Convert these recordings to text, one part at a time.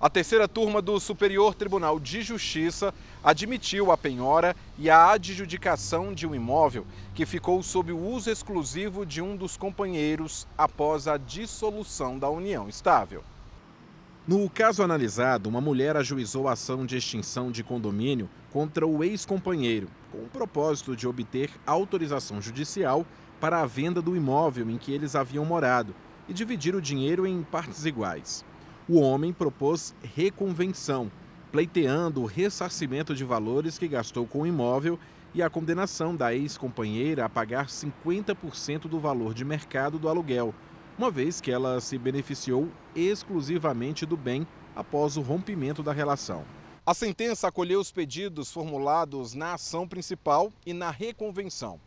A terceira turma do Superior Tribunal de Justiça admitiu a penhora e a adjudicação de um imóvel que ficou sob o uso exclusivo de um dos companheiros após a dissolução da união estável. No caso analisado, uma mulher ajuizou a ação de extinção de condomínio contra o ex-companheiro, com o propósito de obter autorização judicial para a venda do imóvel em que eles haviam morado e dividir o dinheiro em partes iguais o homem propôs reconvenção, pleiteando o ressarcimento de valores que gastou com o imóvel e a condenação da ex-companheira a pagar 50% do valor de mercado do aluguel, uma vez que ela se beneficiou exclusivamente do bem após o rompimento da relação. A sentença acolheu os pedidos formulados na ação principal e na reconvenção.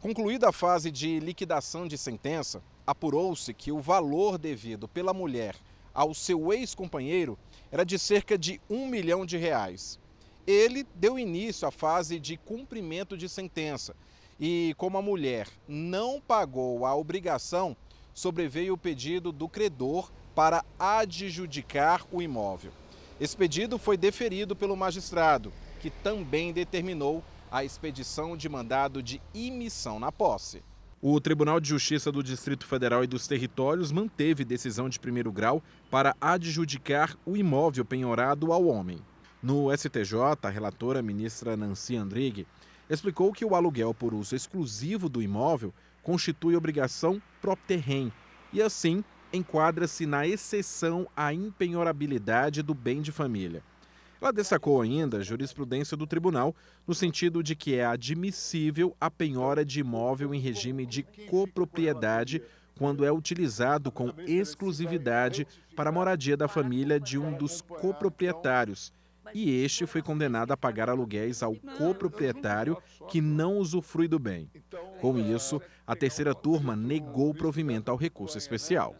Concluída a fase de liquidação de sentença, apurou-se que o valor devido pela mulher ao seu ex-companheiro era de cerca de um milhão de reais. Ele deu início à fase de cumprimento de sentença e, como a mulher não pagou a obrigação, sobreveio o pedido do credor para adjudicar o imóvel. Esse pedido foi deferido pelo magistrado, que também determinou a expedição de mandado de imissão na posse. O Tribunal de Justiça do Distrito Federal e dos Territórios manteve decisão de primeiro grau para adjudicar o imóvel penhorado ao homem. No STJ, a relatora ministra Nancy Andrighi explicou que o aluguel por uso exclusivo do imóvel constitui obrigação pró-terrem e, assim, enquadra-se na exceção à impenhorabilidade do bem de família. Ela destacou ainda a jurisprudência do tribunal, no sentido de que é admissível a penhora de imóvel em regime de copropriedade quando é utilizado com exclusividade para a moradia da família de um dos coproprietários. E este foi condenado a pagar aluguéis ao coproprietário que não usufrui do bem. Com isso, a terceira turma negou o provimento ao recurso especial.